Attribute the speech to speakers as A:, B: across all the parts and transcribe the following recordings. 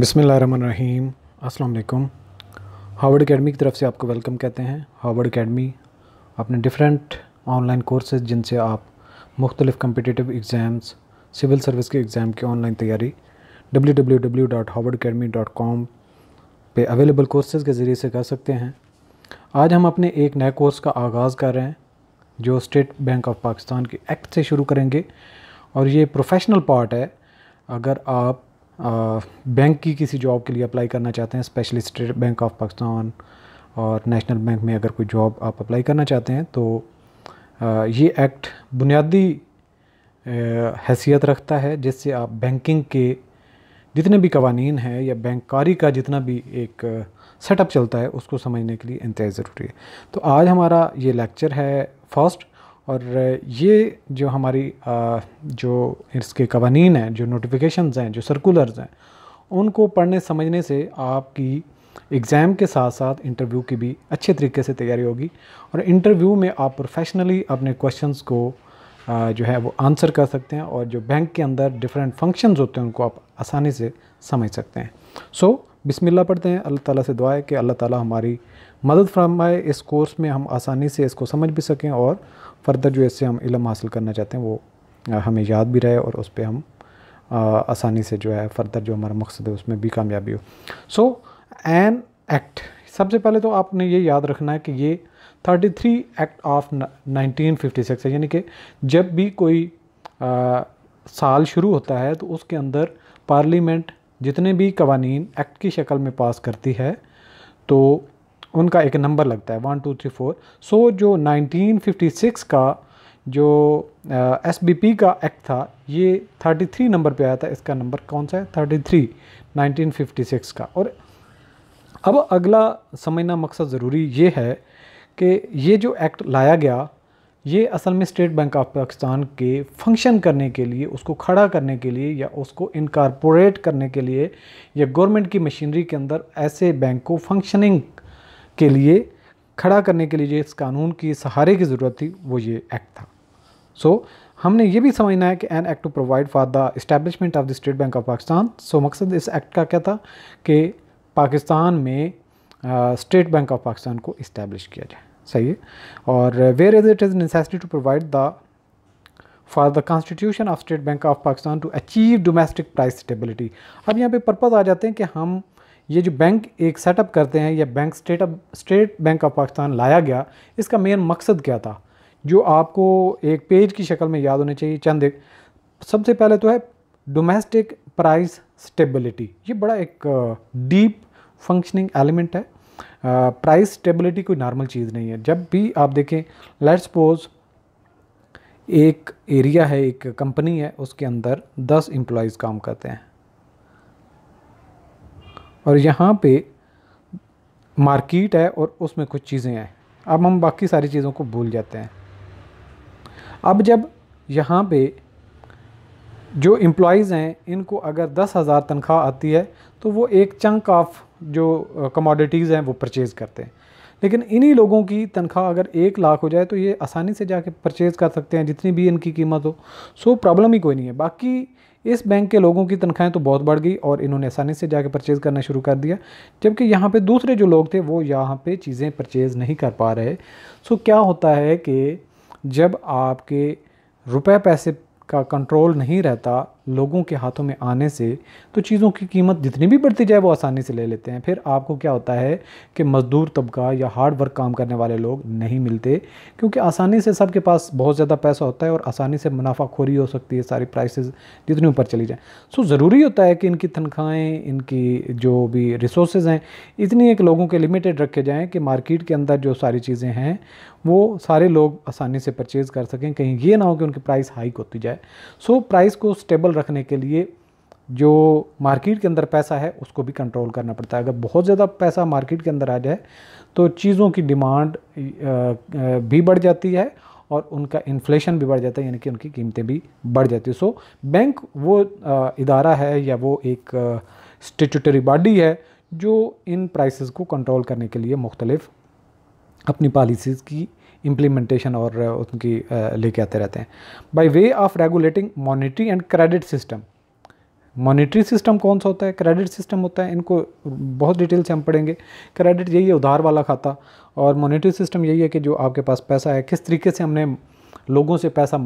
A: रहीम अस्सलाम Harvard academy की तरफ से आपको वेलकम कहते हैं हार्वर्ड अकेडमी अपने डिफरेंट ऑनलाइन कोर्सेज जिनसे आप मुख्तलिफ़ कम्पिटिटिव एग्ज़ाम्स सिविल सर्विस के एग्ज़ाम की ऑनलाइन तैयारी W W W dot Harvard academy dot com पर अवेलेबल कोर्सेज़ के ज़रिए से कर सकते हैं आज हम अपने एक नए कोर्स का आगाज़ कर रहे हैं जो स्टेट बैंक ऑफ पाकिस्तान के एक्ट से शुरू करेंगे और ये प्रोफेशनल पार्ट है अगर आप बैंक की किसी जॉब के लिए अप्लाई करना चाहते हैं specially state bank of Pakistan और नेशनल बैंक में अगर कोई जॉब आप अप्लाई करना चाहते हैं तो आ, ये एक्ट बुनियादी हैसियत रखता है जिससे आप बैंकिंग के जितने भी कवानीन हैं या बैंककारी का जितना भी एक सेटअप चलता है उसको समझने के लिए इंतज़ार ज़रूरी है तो आज हमारा ये लेक्चर है फर्स्ट और ये जो हमारी जो इसके कवानीन हैं जो नोटिफिकेशंस हैं जो सर्कुलर्स हैं उनको पढ़ने समझने से आपकी एग्ज़ाम के साथ साथ इंटरव्यू की भी अच्छे तरीके से तैयारी होगी और इंटरव्यू में आप प्रोफेशनली अपने क्वेश्चंस को जो है वो आंसर कर सकते हैं और जो बैंक के अंदर डिफरेंट फंक्शंस होते हैं उनको आप आसानी से समझ सकते हैं सो so, बिस्मिल्लाह पढ़ते हैं अल्लाह ताला से दुआ है कि अल्लाह ताला हमारी मदद फरमाए इस कोर्स में हम आसानी से इसको समझ भी सकें और फ़र्दर जो इससे हम इलम हासिल करना चाहते हैं वो हमें याद भी रहे और उस पर हम आसानी से जो है फ़र्दर जो हमारा मकसद है उसमें भी कामयाबी हो सो एन एक्ट सबसे पहले तो आपने ये याद रखना है कि ये 33 एक्ट ऑफ 1956 है यानी कि जब भी कोई आ, साल शुरू होता है तो उसके अंदर पार्लियामेंट जितने भी कवानीन एक्ट की शक्ल में पास करती है तो उनका एक नंबर लगता है one two three four so जो 1956 का जो एस बी पी का एक्ट था ये 33 नंबर पे आया था इसका नंबर कौन सा है 33 1956 का और अब अगला समझना मकसद ज़रूरी ये है कि ये जो एक्ट लाया गया ये असल में स्टेट बैंक ऑफ पाकिस्तान के फंक्शन करने के लिए उसको खड़ा करने के लिए या उसको इनकारपोरेट करने के लिए या गवर्नमेंट की मशीनरी के अंदर ऐसे बैंक को फंक्शनिंग के लिए खड़ा करने के लिए इस कानून की सहारे की ज़रूरत थी वो ये एक्ट था सो so, हमने ये भी समझना है कि an act to provide for the establishment of the state bank of Pakistan so मकसद इस एक्ट का क्या था कि पाकिस्तान में स्टेट बैंक ऑफ पाकिस्तान को इस्टेब्लिश किया जाए सही है और where is it is necessity to provide the for the constitution of state bank of Pakistan to achieve domestic price stability अब यहाँ पे पर्पज़ आ जाते हैं कि हम ये जो बैंक एक सेटअप करते हैं या बैंक स्टेटअप स्टेट बैंक ऑफ पाकिस्तान लाया गया इसका मेन मकसद क्या था जो आपको एक पेज की शक्ल में याद होने चाहिए चंद एक सबसे पहले तो है डोमेस्टिक प्राइस स्टेबिलिटी ये बड़ा एक डीप फंक्शनिंग एलिमेंट है प्राइस स्टेबिलिटी कोई नॉर्मल चीज़ नहीं है जब भी आप देखें लेट्स सपोज एक एरिया है एक कंपनी है उसके अंदर दस एम्प्लॉयज़ काम करते हैं और यहाँ पे मार्केट है और उसमें कुछ चीज़ें हैं अब हम बाकी सारी चीज़ों को भूल जाते हैं अब जब यहाँ पे जो एम्प्लॉज़ हैं इनको अगर दस हज़ार तनख्वाह आती है तो वो एक चंक ऑफ जो कमोडिटीज़ हैं वो परचेज़ करते हैं लेकिन इन्हीं लोगों की तनख्वाह अगर एक लाख हो जाए तो ये आसानी से जाके परचेज़ कर सकते हैं जितनी भी इनकी कीमत हो सो प्रॉब्लम ही कोई नहीं है बाकी इस बैंक के लोगों की तनख्वाहें तो बहुत बढ़ गई और इन्होंने आसानी से जाके परचेज़ करना शुरू कर दिया जबकि यहाँ पे दूसरे जो लोग थे वो यहाँ पे चीज़ें परचेज़ नहीं कर पा रहे सो क्या होता है कि जब आपके रुपए पैसे का कंट्रोल नहीं रहता लोगों के हाथों में आने से तो चीज़ों की कीमत जितनी भी बढ़ती जाए वो आसानी से ले लेते हैं फिर आपको क्या होता है कि मज़दूर तबका या हार्ड वर्क काम करने वाले लोग नहीं मिलते क्योंकि आसानी से सबके पास बहुत ज़्यादा पैसा होता है और आसानी से मुनाफाखोरी हो सकती है सारी प्राइसेस जितनी ऊपर चली जाए सो ज़रूरी होता है कि इनकी तनख्वाहें इनकी जो भी रिसोर्स हैं इतनी एक लोगों के लिमिटेड रखे जाएँ कि मार्केट के अंदर जो सारी चीज़ें हैं वो सारे लोग आसानी से परचेज़ कर सकें कहीं ये ना हो कि उनकी प्राइस हाइक होती जाए सो प्राइस को स्टेबल रखने के लिए जो मार्केट के अंदर पैसा है उसको भी कंट्रोल करना पड़ता है अगर बहुत ज़्यादा पैसा मार्केट के अंदर आ जाए तो चीज़ों की डिमांड भी बढ़ जाती है और उनका इन्फ्लेशन भी बढ़ जाता है यानी कि उनकी कीमतें भी बढ़ जाती है सो बैंक वो इदारा है या वो एक स्टेचूटरी बॉडी है जो इन प्राइसेस को कंट्रोल करने के लिए मुख्तलिफ अपनी पॉलिसीज़ की इम्प्लीमेंटेशन और उनकी लेके आते रहते हैं by way of regulating monetary and credit system monetary system कौन सा होता है क्रेडिट सिस्टम होता है इनको बहुत डिटेल से हम पढ़ेंगे क्रेडिट यही है उधार वाला खाता और मॉनिटरी सिस्टम यही है कि जो आपके पास पैसा है किस तरीके से हमने लोगों से पैसा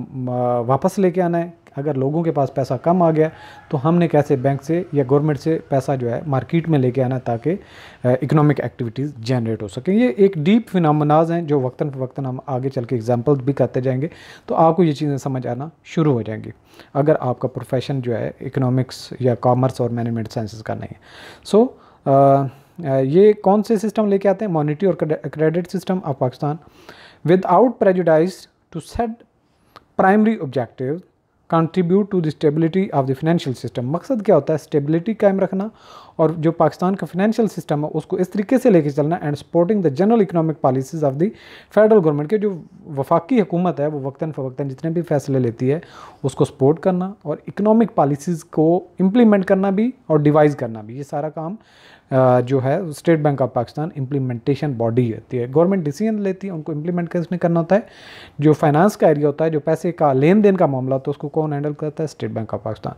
A: वापस लेके आना है अगर लोगों के पास पैसा कम आ गया तो हमने कैसे बैंक से या गवर्नमेंट से पैसा जो है मार्केट में लेके आना ताकि इकोनॉमिक एक्टिविटीज़ जनरेट हो सकें ये एक डीप फिनमनाज हैं जो वक्ता फ़वक्ता हम आगे चल के एग्जाम्पल भी करते जाएंगे तो आपको ये चीज़ें समझ आना शुरू हो जाएंगी अगर आपका प्रोफेशन जो है इकनॉमिक्स या कॉमर्स और मैनेजमेंट साइंसिस का नहीं है सो so, ये कौन से सिस्टम लेके आते हैं मॉनिटरी और credit system of Pakistan without prejudice to set primary objective contribute to the stability of the financial system मकसद क्या होता है स्टेबिलिटी कायम रखना और जो पाकिस्तान का फिनेंशियल सिस्टम है उसको इस तरीके से लेके चलना and supporting the general economic policies of the federal government के जो वफाकी हुकूमत है वो वक्ता फ़वक्ता जितने भी फैसले लेती है उसको सपोर्ट करना और इकनॉमिक पॉलिसीज़ को इम्प्लीमेंट करना भी और डिवाइज करना भी ये सारा काम जो है state bank of Pakistan implementation body रहती है गवर्नमेंट डिसीजन लेती है उनको इम्प्लीमेंट कैसे करना होता है जो फाइनेंस का एरिया होता है जो पैसे का लेन देन का मामला होता है उसको कौन हैंडल करता है state bank of Pakistan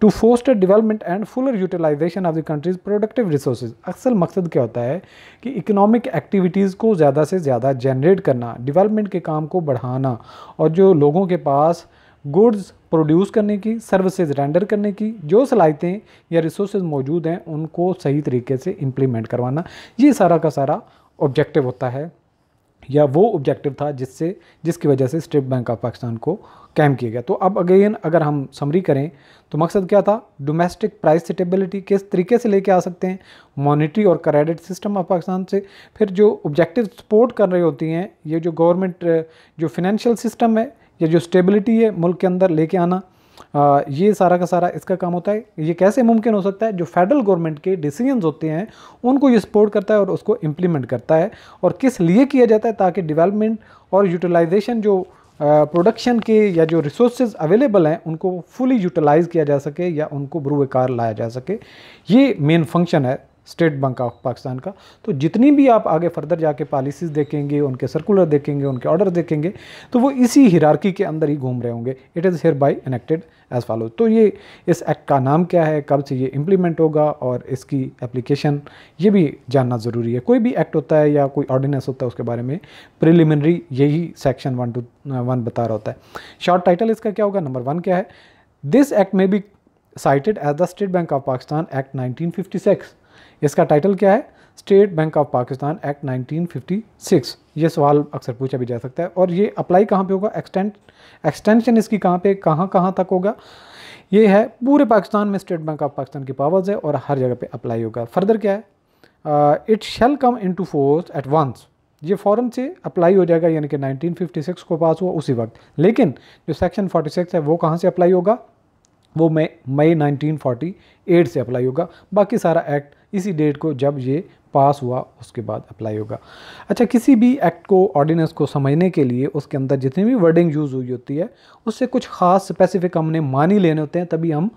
A: to foster development and fuller utilization of the country's productive resource अक्सर मकसद क्या होता है कि इकोनॉमिक एक्टिविटीज़ को ज़्यादा से ज़्यादा जनरेट करना डिवेलपमेंट के काम को बढ़ाना और जो लोगों के पास गुड्स प्रोड्यूस करने की सर्विसेज रेंडर करने की जो सलाहितें या रिसोर्स मौजूद हैं उनको सही तरीके से इम्प्लीमेंट करवाना ये सारा का सारा ऑब्जेक्टिव होता है या वो ऑब्जेक्टिव था जिससे जिसकी वजह से स्टेट बैंक ऑफ पाकिस्तान को कैम किया गया तो अब अगेन अगर हम समरी करें तो मकसद क्या था डोमेस्टिक प्राइस स्टेबिलिटी किस तरीके से लेके आ सकते हैं मॉनिटरी और क्रेडिट सिस्टम ऑफ पाकिस्तान से फिर जो ऑब्जेक्टिव सपोर्ट कर रही होती हैं ये जो गवर्नमेंट जो फिनेंशियल सिस्टम है या जो स्टेबिलिटी है मुल्क के अंदर लेके आना आ, ये सारा का सारा इसका काम होता है ये कैसे मुमकिन हो सकता है जो फेडरल गवर्नमेंट के डिसीजंस होते हैं उनको ये सपोर्ट करता है और उसको इम्प्लीमेंट करता है और किस लिए किया जाता है ताकि डिवेलपमेंट और यूटिलाइजेशन जो प्रोडक्शन के या जो रिसोर्स अवेलेबल हैं उनको फुली यूटिलाइज़ किया जा सके या उनको बरूकार लाया जा सके ये मेन फंक्शन है स्टेट बैंक ऑफ पाकिस्तान का तो जितनी भी आप आगे फर्दर जाके पॉलिसीज़ देखेंगे उनके सर्कुलर देखेंगे उनके ऑर्डर देखेंगे तो वो इसी हिरारकी के अंदर ही घूम रहे होंगे it is hereby enacted as follow तो ये इस एक्ट का नाम क्या है कब से ये इम्प्लीमेंट होगा और इसकी एप्लीकेशन ये भी जानना ज़रूरी है कोई भी एक्ट होता है या कोई ऑर्डिनेंस होता है उसके बारे में प्रिलिमिनरी यही सेक्शन वन टू वन बता रहा होता है शॉर्ट टाइटल इसका क्या होगा नंबर वन क्या है दिस एक्ट में भी cited as the state bank of Pakistan act nineteen इसका टाइटल क्या है state bank of Pakistan act 1956 ये सवाल अक्सर पूछा भी जा सकता है और ये अप्लाई कहाँ पे होगा एक्सटेंट एक्सटेंशन इसकी कहाँ पे कहाँ कहाँ तक होगा ये है पूरे पाकिस्तान में स्टेट बैंक ऑफ पाकिस्तान की पावर्स है और हर जगह पे अप्लाई होगा फर्दर क्या है it shall come into force at once ये फॉरन से अप्लाई हो जाएगा यानी कि नाइनटीन को पास हुआ उसी वक्त लेकिन जो सेक्शन फोर्टी है वो कहाँ से अप्लाई होगा वो मई मई नाइनटीन से अप्लाई होगा बाकी सारा एक्ट इसी डेट को जब ये पास हुआ उसके बाद अप्लाई होगा अच्छा किसी भी एक्ट को ऑर्डिनेंस को समझने के लिए उसके अंदर जितनी भी वर्डिंग यूज़ हुई होती है उससे कुछ ख़ास स्पेसिफिक हमने मानी लेने होते हैं तभी हम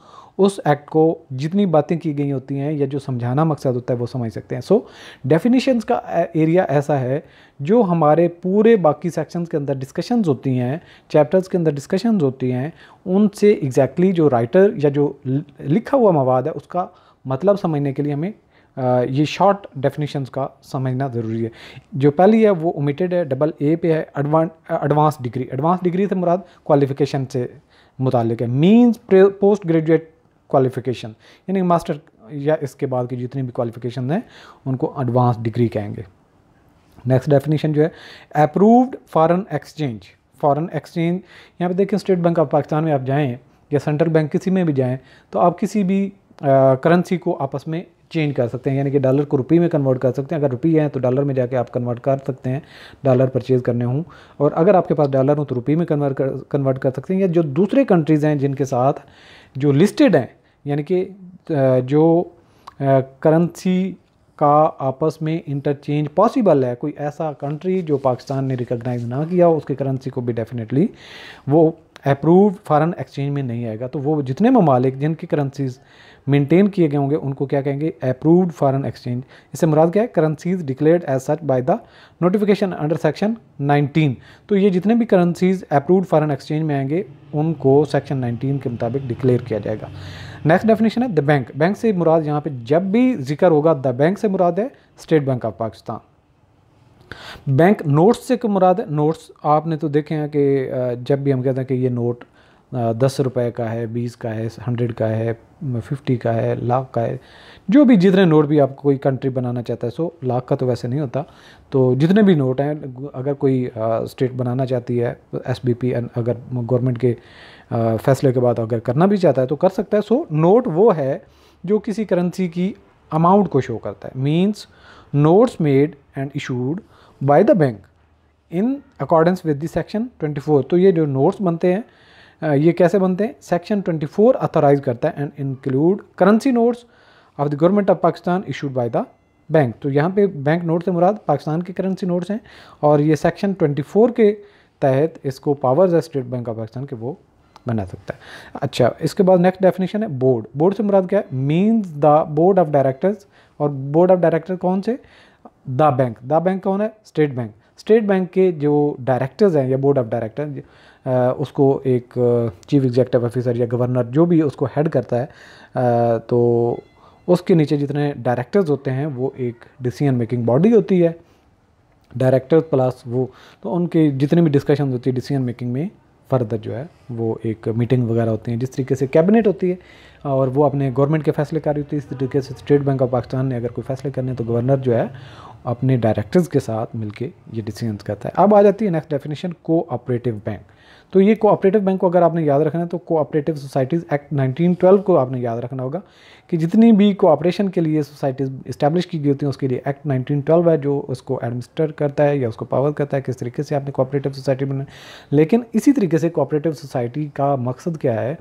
A: उस एक्ट को जितनी बातें की गई होती हैं या जो समझाना मकसद होता है वो समझ सकते हैं सो so, डेफिनेशंस का एरिया ऐसा है जो हमारे पूरे बाकी सेक्शंस के अंदर डिस्कशंस होती हैं चैप्टर्स के अंदर डिस्कशंस होती हैं उनसे एग्जैक्टली exactly जो राइटर या जो लिखा हुआ मवाद है उसका मतलब समझने के लिए हमें ये शॉर्ट डेफिनेशंस का समझना ज़रूरी है जो पहली है वो ओमिटेड है डबल ए पे है एडवांस डिग्री एडवांस डिग्री से मुराद क्वालिफिकेशन से मुतल है मीन्स पोस्ट ग्रेजुएट क्वालिफिकेशन यानी मास्टर या इसके बाद की जितनी भी क्वालिफिकेशन हैं उनको एडवांस डिग्री कहेंगे नेक्स्ट डेफिनेशन जो है approved foreign exchange foreign exchange यहाँ पे देखिए स्टेट बैंक ऑफ पाकिस्तान में आप जाएँ या सेंट्रल बैंक किसी में भी जाएँ तो आप किसी भी करेंसी को आपस में चेंज कर सकते हैं यानी कि डॉलर को रुपये में कन्वर्ट कर सकते हैं अगर रुपये हैं तो डॉलर में जाके आप कन्वर्ट कर सकते हैं डॉलर परचेज़ करने हों और अगर आपके पास डॉलर हो तो रुपये में कन्वर्ट कर कन्वर्ट कर सकते हैं या जो दूसरे कंट्रीज़ हैं जिनके साथ जो लिस्टेड हैं यानी कि जो करेंसी का आपस में इंटरचेंज पॉसिबल है कोई ऐसा कंट्री जो पाकिस्तान ने रिकगनाइज़ ना किया उसके उसकी करेंसी को भी डेफिनेटली वो अप्रूव्ड फॉरन एक्सचेंज में नहीं आएगा तो वो जितने ममालिक जिनकी करेंसीज़ मेंटेन किए गए होंगे उनको क्या कहेंगे अप्रूव्ड फॉरन एक्सचेंज इससे मुराद क्या है currencies declared as such by the notification under section 19 तो ये जितने भी करेंसीज अप्रूव्ड फ़ॉरन एक्सचेंज में आएंगे उनको सेक्शन 19 के मुताबिक डिक्लेयर किया जाएगा नेक्स्ट डेफिनेशन है द बैंक बैंक से मुराद यहाँ पर जब भी जिक्र होगा द बैंक से मुराद है state bank of Pakistan bank notes से क्यों मुराद है नोट्स आपने तो देखे हैं कि जब भी हम कहते हैं कि ये नोट दस रुपए का है बीस का है हंड्रेड का है फिफ्टी का है लाख का है जो भी जितने नोट भी आप कोई कंट्री बनाना चाहता है सो लाख का तो वैसे नहीं होता तो जितने भी नोट हैं अगर कोई स्टेट बनाना चाहती है एस बी पी अगर गवर्नमेंट के फैसले के बाद अगर करना भी चाहता है तो कर सकता है सो नोट वो है जो किसी करेंसी की अमाउंट को शो करता है means notes made and issued by the bank in accordance with the section 24 तो ये जो नोट्स बनते हैं ये कैसे बनते हैं सेक्शन 24 अथोराइज करता है and include currency notes of the government of Pakistan issued by the bank तो यहाँ पे बैंक नोट से मुराद पाकिस्तान के करेंसी नोट्स हैं और ये सेक्शन 24 के तहत इसको पावर्स है स्टेट बैंक ऑफ पाकिस्तान के वो बना सकता है अच्छा इसके बाद नेक्स्ट डेफिनेशन है बोर्ड बोर्ड से मुराद क्या है means the board of directors और बोर्ड ऑफ डायरेक्टर कौन से द बैंक द बैंक कौन है स्टेट बैंक स्टेट बैंक के जो डायरेक्टर्स हैं या बोर्ड ऑफ डायरेक्टर उसको एक चीफ एग्जैक्टिव ऑफिसर या गवर्नर जो भी उसको हेड करता है तो उसके नीचे जितने डायरेक्टर्स होते हैं वो एक डिसीजन मेकिंग बॉडी होती है डायरेक्टर्स प्लस वो तो उनके जितने भी डिस्कशन होती है डिसीजन मेकिंग में फर्दर जो है वो एक मीटिंग वगैरह होती है जिस तरीके से कैबिनेट होती है और वो अपने गवर्नमेंट के फैसले कर रही होती है इस तरीके से स्टेट बैंक ऑफ पाकिस्तान ने अगर कोई फैसले करने तो गवर्नर जो है अपने डायरेक्टर्स के साथ मिलके ये डिसीजन करता है अब आ जाती है नेक्स्ट डेफिनेशन कोऑपरेटिव बैंक तो ये कोऑपरेटिव बैंक को अगर आपने याद रखना है तो कोऑपरेटिव सोसाइटीज़ एक्ट 1912 को आपने याद रखना होगा कि जितनी भी कोऑपरेशन के लिए सोसाइटीज़ इस्टेब्लिश की गई होती हैं उसके लिए एक्ट 1912 है जो उसको एडमिनिस्टर करता है या उसको पावर करता है किस तरीके से आपने कोऑपरेटिव सोसाइटी बनाए लेकिन इसी तरीके से कोऑपरेटिव सोसाइटी का मकसद क्या है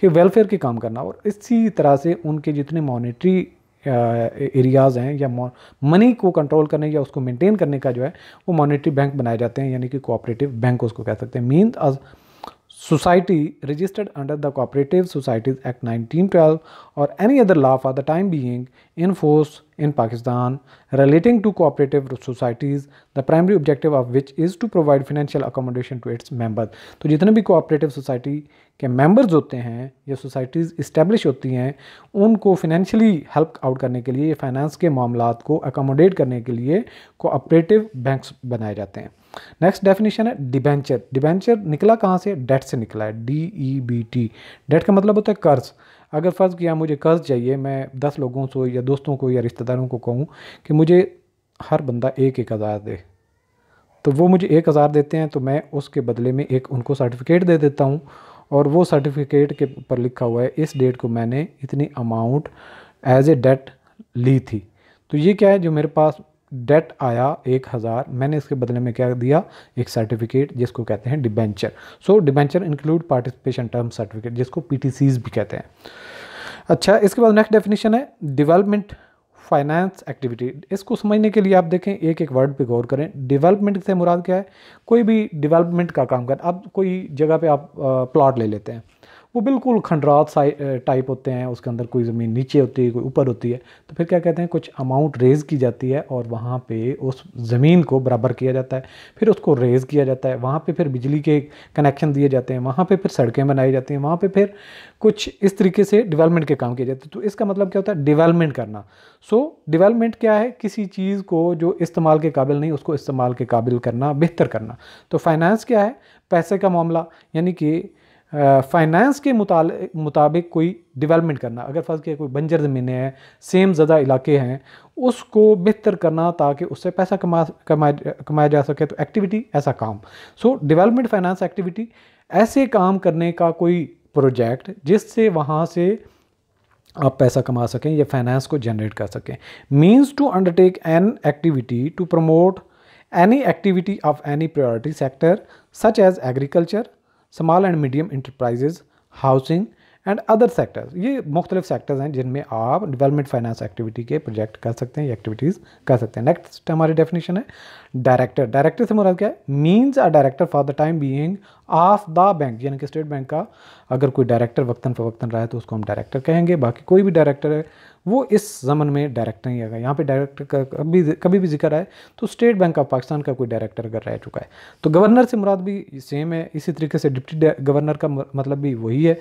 A: कि वेलफेयर के काम करना और इसी तरह से उनके जितने मॉनिटरी एरियाज़ हैं या मनी को कंट्रोल करने या उसको मेंटेन करने का जो है वो मॉनेटरी बैंक बनाए जाते हैं यानी कि कोऑपरेटिव बैंक उसको कह सकते हैं mean society registered under the Cooperative Societies Act 1912 or any other law for the time being in force in Pakistan relating to cooperative societies the primary objective of which is to provide financial accommodation to its members तो जितने भी cooperative society के members होते हैं या societies establish होती हैं उनको financially help out करने के लिए finance के मामला को accommodate करने के लिए cooperative banks बनाए जाते हैं नेक्स्ट डेफिनेशन है डिबेंचर डिबेंचर निकला कहाँ से डेट से निकला है D E B T debt का मतलब होता है कर्ज अगर फ़र्ज़ किया मुझे कर्ज चाहिए मैं दस लोगों से या दोस्तों को या रिश्तेदारों को कहूँ कि मुझे हर बंदा एक एक हज़ार दे तो वो मुझे एक हज़ार देते हैं तो मैं उसके बदले में एक उनको सर्टिफिकेट दे देता हूँ और वो सर्टिफिकेट के ऊपर लिखा हुआ है इस डेट को मैंने इतनी अमाउंट एज ए डेट ली थी तो ये क्या है जो मेरे पास डेट आया एक हज़ार मैंने इसके बदले में क्या दिया एक सर्टिफिकेट जिसको कहते हैं debenture so debenture include participation term certificate जिसको पी भी कहते हैं अच्छा इसके बाद नेक्स्ट डेफिनेशन है डिवेलपमेंट फाइनेंस एक्टिविटी इसको समझने के लिए आप देखें एक एक वर्ड पे गौर करें डेवलपमेंट से मुराद क्या है कोई भी डेवलपमेंट का काम कर अब कोई जगह पे आप प्लॉट ले लेते हैं वो बिल्कुल खंडरात टाइप होते हैं उसके अंदर कोई ज़मीन नीचे होती है कोई ऊपर होती है तो फिर क्या कहते हैं कुछ अमाउंट रेज़ की जाती है और वहाँ पे उस ज़मीन को बराबर किया जाता है फिर उसको रेज़ किया जाता है वहाँ पे फिर बिजली के कनेक्शन दिए जाते हैं वहाँ पे फिर सड़कें बनाई जाती हैं वहाँ पर फिर कुछ इस तरीके से डिवेलपमेंट के काम किए जाते हैं तो इसका मतलब क्या होता है डिवेलपमेंट करना सो डिवेलपमेंट क्या है किसी चीज़ को जो इस्तेमाल के काबिल नहीं उसको इस्तेमाल के काबिल करना बेहतर करना तो फाइनेंस क्या है पैसे का मामला यानी कि फाइनेंस के मुताबिक कोई डेवलपमेंट करना अगर फर्ज के कोई बंजर ज़मीनें हैं सेम ज़दा इलाके हैं उसको बेहतर करना ताकि उससे पैसा कमा कमाया कमाया जा सके तो एक्टिविटी ऐसा काम सो डेवलपमेंट फाइनेंस एक्टिविटी ऐसे काम करने का कोई प्रोजेक्ट जिससे वहाँ से आप पैसा कमा सकें या फाइनेंस को जनरेट कर सकें means to undertake an activity to promote any activity of any priority sector such as agriculture small and medium enterprises housing and other sectors ये मुख्तलिफ सेक्टर्स हैं जिनमें आप डेवलपमेंट फाइनेंस एक्टिविटी के प्रोजेक्ट कर सकते हैं एक्टिविटीज़ कर सकते हैं नेक्स्ट हमारी डेफिनेशन है डायरेक्टर डायरेक्टर से मुराद क्या है means a director for the time being of the bank यानी कि स्टेट बैंक का अगर कोई डायरेक्टर वक्ता फ़वक्ता रहा है तो उसको हम डायरेक्टर कहेंगे बाकी कोई भी डायरेक्टर है वो इस जमन में डायरेक्टर नहीं आएगा यहाँ पे डायरेक्टर का कभी कभी भी जिक्र आए तो स्टेट बैंक ऑफ पाकिस्तान का कोई डायरेक्टर अगर रह चुका है तो गवर्नर से मुराद भी सेम है इसी तरीके से डिप्टी गवर्नर का मतलब भी वही है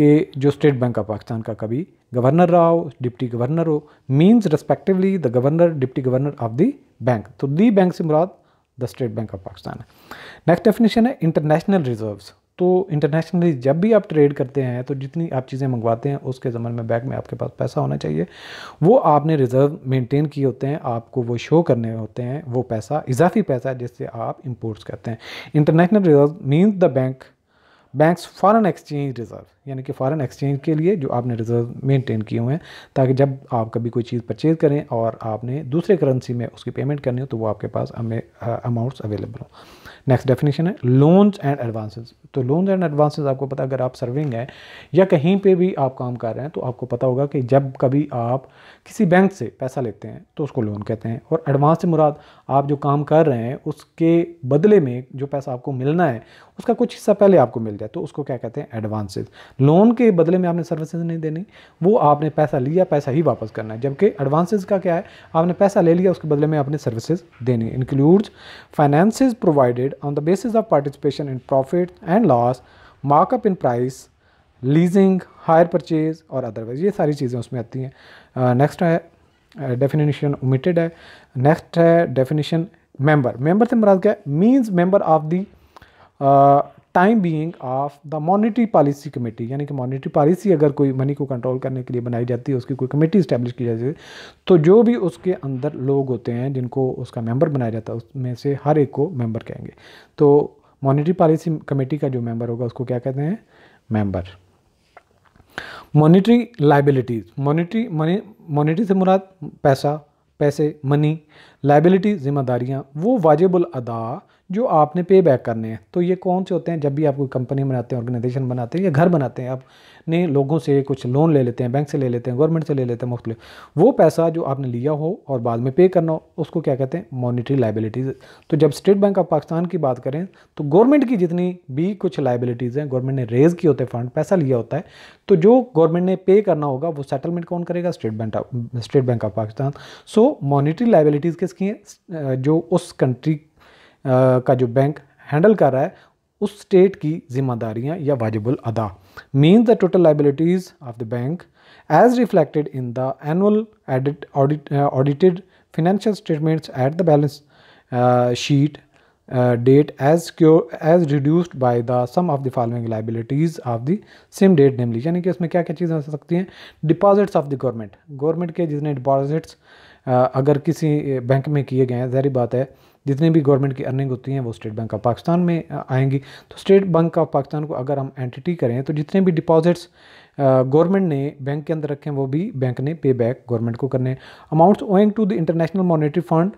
A: कि जो स्टेट बैंक ऑफ पाकिस्तान का कभी गवर्नर रहा हो डिप्टी गवर्नर हो means respectively the governor deputy governor of the bank तो दी बैंक से मुराद the state bank of Pakistan है नेक्स्ट डेफिनेशन है इंटरनेशनल रिजर्व्स तो इंटरनेशनली जब भी आप ट्रेड करते हैं तो जितनी आप चीज़ें मंगवाते हैं उसके ज़मन में बैग में आपके पास पैसा होना चाहिए वो आपने रिज़र्व मेंटेन किए होते हैं आपको वो शो करने होते हैं वो पैसा इजाफी पैसा है जिससे आप इम्पोर्ट्स करते हैं international reserve means the bank banks foreign exchange reserve यानी कि फॉरेन एक्सचेंज के लिए जो आपने रिज़र्व मेंटेन किए हुए हैं ताकि जब आप कभी कोई चीज़ परचेज़ करें और आपने दूसरे करेंसी में उसकी पेमेंट करनी हो तो वो आपके पास हमें अमाउंट्स अवेलेबल हों नेक्स्ट डेफिनेशन है लोन्स एंड एडवांसेस तो लोन्स एंड एडवांसेस आपको पता अगर आप सर्विंग हैं या कहीं पे भी आप काम कर रहे हैं तो आपको पता होगा कि जब कभी आप किसी बैंक से पैसा लेते हैं तो उसको लोन कहते हैं और एडवांस से मुराद आप जो काम कर रहे हैं उसके बदले में जो पैसा आपको मिलना है उसका कुछ हिस्सा पहले आपको मिल जाए तो उसको क्या कहते हैं एडवांसेज लोन के बदले में आपने सर्विसेज नहीं देनी वो आपने पैसा लिया पैसा ही वापस करना है जबकि एडवांसेज का क्या है आपने पैसा ले लिया उसके बदले में आपने सर्विसेज देनी includes finance provided on the basis of participation in profit and loss markup in price leasing hire purchase और अदरवाइज ये सारी चीज़ें उसमें आती हैं नेक्स्ट uh, है डेफिनेशन uh, ओमिटेड है नेक्स्ट है डेफिनेशन मेंबर मेंबर से मराज क्या है means member of the time being of the monetary policy committee यानी कि मॉनिटरी पॉलिसी अगर कोई मनी को कंट्रोल करने के लिए बनाई जाती है उसकी कोई कमेटी इस्टेब्लिश की जाती है तो जो भी उसके अंदर लोग होते हैं जिनको उसका मेंबर बनाया जाता है उसमें से हर एक को मेंबर कहेंगे तो मॉनिटरी पॉलिसी कमेटी का जो मेंबर होगा उसको क्या कहते हैं member monetary liabilities monetary money monetary से मुराद पैसा पैसे मनी लाइबिलिटी ज़िम्मेदारियाँ वो वाजिबल अदा जो आपने पे बैक करने हैं तो ये कौन से होते हैं जब भी आप कोई कंपनी बनाते हैं ऑर्गेनाइजेशन बनाते हैं या घर बनाते हैं आप ने लोगों से कुछ लोन ले लेते हैं बैंक से ले लेते हैं गवर्नमेंट से ले लेते हैं मुख्तलि वो पैसा जो आपने लिया हो और बाद में पे करना हो उसको क्या कहते हैं मॉनिटरी लाइबिलिटीज़ तो जब स्टेट बैंक ऑफ पाकिस्तान की बात करें तो गवर्नमेंट की जितनी भी कुछ लाइबिलिटीज़ हैं गवर्नमेंट ने रेज़ किए होते हैं फ़ंड पैसा लिया होता है तो जो गवर्नमेंट ने पे करना होगा वो सेटलमेंट कौन करेगा state bank state bank of Pakistan so monetary liabilities किसकी हैं जो उस कंट्री का जो बैंक हैंडल कर रहा है उस स्टेट की जिम्मेदारियाँ या वाजिबुल अदा mean the total liabilities of the bank as reflected in the annual edit audited financial statements at the balance sheet date as cure as reduced by the sum of the following liabilities of the same date namely यानी कि उसमें क्या क्या चीज़ें हो सकती हैं deposits of the government government के जितने डिपॉजिट्स uh, अगर किसी बैंक uh, में किए गए हैं जहरी बात है जितने भी गवर्नमेंट की अर्निंग होती हैं वो स्टेट बैंक ऑफ पाकिस्तान में आएंगी तो स्टेट बैंक ऑफ पाकिस्तान को अगर हम एंटिटी करें तो जितने भी डिपॉजिट्स गवर्नमेंट ने बैंक के अंदर रखे हैं वो भी बैंक ने पे बैक गवर्नमेंट को करने amounts owing to the international monetary fund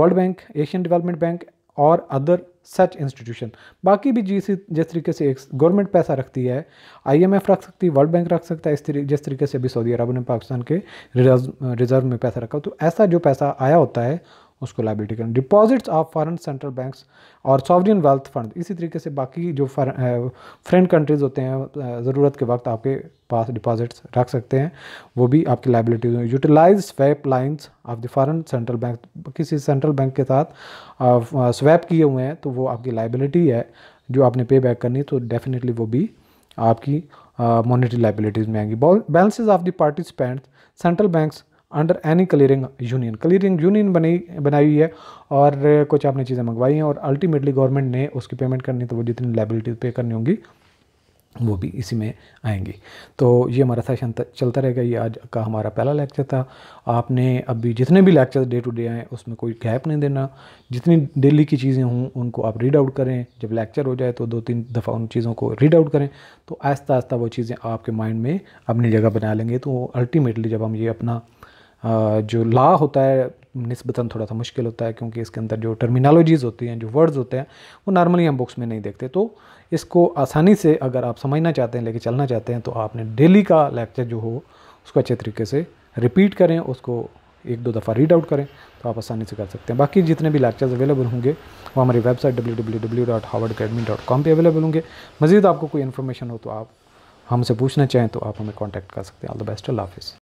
A: world bank Asian development bank और अदर सच इंस्टीट्यूशन बाकी भी जिस जिस तरीके से एक गवर्नमेंट पैसा रखती है आईएमएफ रख सकती है वर्ल्ड बैंक रख सकता है इस तरीके जिस तरीके से अभी सऊदी अरब ने पाकिस्तान के रिजर्व में पैसा रखा तो ऐसा जो पैसा आया होता है उसको लाइबिलिटी करना deposits of foreign central banks और सॉवरियन वेल्थ फंड इसी तरीके से बाकी जो फ्रेंड कंट्रीज़ होते हैं ज़रूरत के वक्त आपके पास डिपॉजिट्स रख सकते हैं वो भी आपकी में utilize swap lines of the foreign central bank किसी सेंट्रल बैंक के साथ स्वैप किए हुए हैं तो वो आपकी लाइबिलिटी है जो आपने पे बैक करनी तो डेफिनेटली वो भी आपकी मॉनिटरी लाइबिलिटीज़ में आएंगी balances of the participants central banks under any clearing union clearing union बनी बनाई हुई है और कुछ आपने चीज़ें मंगवाई हैं और अल्टीमेटली गवर्नमेंट ने उसकी पेमेंट करनी तो वो जितनी लाइबिलिटी पे करनी होंगी वो भी इसी में आएंगी तो ये हमारा सेशन चलता रहेगा ये आज का हमारा पहला लेक्चर था आपने अभी जितने भी लेक्चर डे टू डे आए उसमें कोई गैप नहीं देना जितनी डेली की चीज़ें हों उनको आप रीड आउट करें जब लेक्चर हो जाए तो दो तीन दफ़ा उन चीज़ों को रीड आउट करें तो आहिस्ता आहिस्ता वो चीज़ें आपके माइंड में अपनी जगह बना लेंगे तो अल्टीमेटली जब हम ये अपना जो ला होता है नस्बता थोड़ा सा मुश्किल होता है क्योंकि इसके अंदर जो टर्मिनोलॉजीज़ होती हैं जो वर्ड्स होते हैं वो नॉर्मली हम बुक्स में नहीं देखते तो इसको आसानी से अगर आप समझना चाहते हैं लेके चलना चाहते हैं तो आपने डेली का लेक्चर जो हो उसको अच्छे तरीके से रिपीट करें उसको एक दो दफ़ा रीड आउट करें तो आप आसानी से कर सकते हैं बाकी जितने भी लेक्चर्स अवेलेबल होंगे वो हमारी वेबसाइट www.harvardacademy.com पे अवेलेबल होंगे मज़ीद आपको कोई इन्फॉर्मेशन हो तो आप हमसे पूछना चाहें तो आप हमें कॉन्टैक्ट कर सकते हैं ऑल द बेस्ट अल्लाह हाफिज़